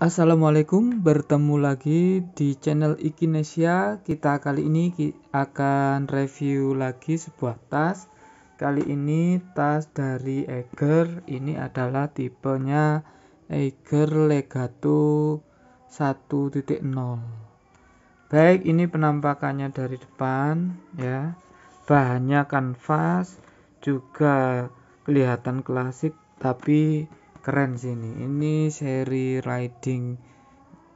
Assalamualaikum, bertemu lagi di channel Ikinesia. Kita kali ini akan review lagi sebuah tas. Kali ini tas dari Eiger. Ini adalah tipenya Eiger Legato 1.0. Baik, ini penampakannya dari depan ya. Bahannya kanvas juga kelihatan klasik tapi keren sih ini ini seri riding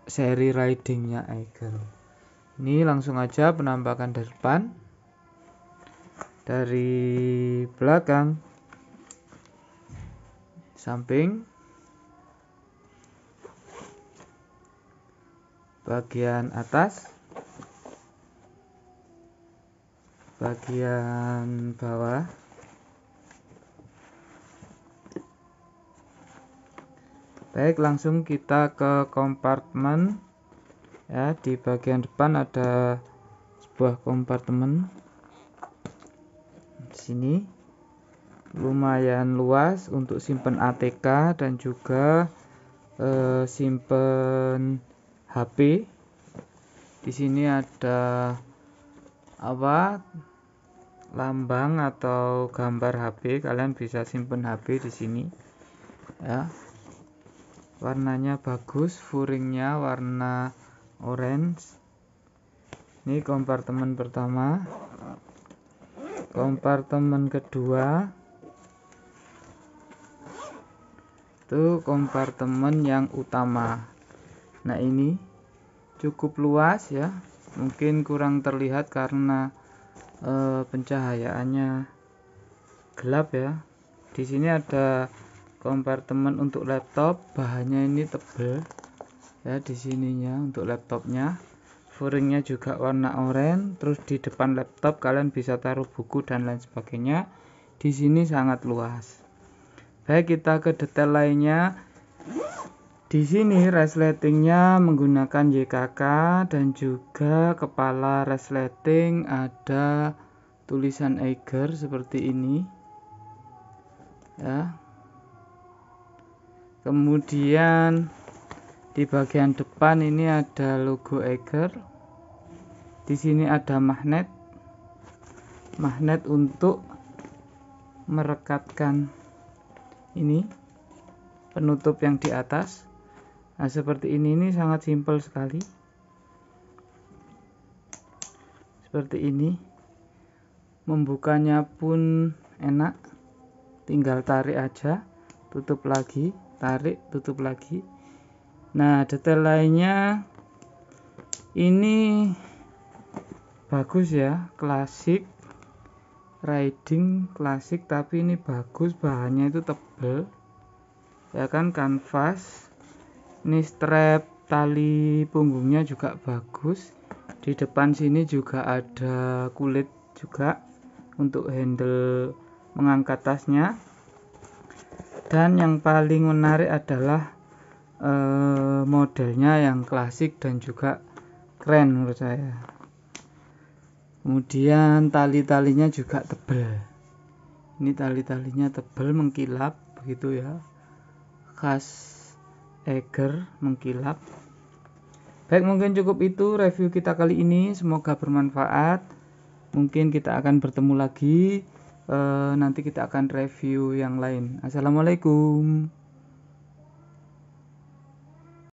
seri ridingnya Eiger ini langsung aja penampakan dari depan dari belakang samping bagian atas bagian bawah Baik, langsung kita ke kompartemen. Ya, di bagian depan ada sebuah kompartemen. Di sini lumayan luas untuk simpen ATK dan juga e, simpen HP. Di sini ada apa? lambang atau gambar HP, kalian bisa simpen HP di sini. Ya, warnanya bagus furingnya warna orange ini kompartemen pertama kompartemen kedua itu kompartemen yang utama nah ini cukup luas ya mungkin kurang terlihat karena e, pencahayaannya gelap ya di sini ada kompartemen untuk laptop bahannya ini tebal ya di sininya untuk laptopnya furingnya juga warna oranye terus di depan laptop kalian bisa taruh buku dan lain sebagainya di sini sangat luas baik kita ke detail lainnya di sini resletingnya menggunakan YKK dan juga kepala resleting ada tulisan Eiger seperti ini ya kemudian di bagian depan ini ada logo Eiger di sini ada magnet magnet untuk merekatkan ini penutup yang di atas nah seperti ini ini sangat simpel sekali seperti ini membukanya pun enak tinggal tarik aja tutup lagi tarik tutup lagi nah detail lainnya ini bagus ya klasik riding klasik tapi ini bagus bahannya itu tebel ya kan kanvas ini strap tali punggungnya juga bagus di depan sini juga ada kulit juga untuk handle mengangkat tasnya dan yang paling menarik adalah e, modelnya yang klasik dan juga keren menurut saya kemudian tali-talinya juga tebal ini tali-talinya tebal mengkilap begitu ya khas Eger mengkilap baik mungkin cukup itu review kita kali ini semoga bermanfaat mungkin kita akan bertemu lagi Eh, nanti kita akan review yang lain assalamualaikum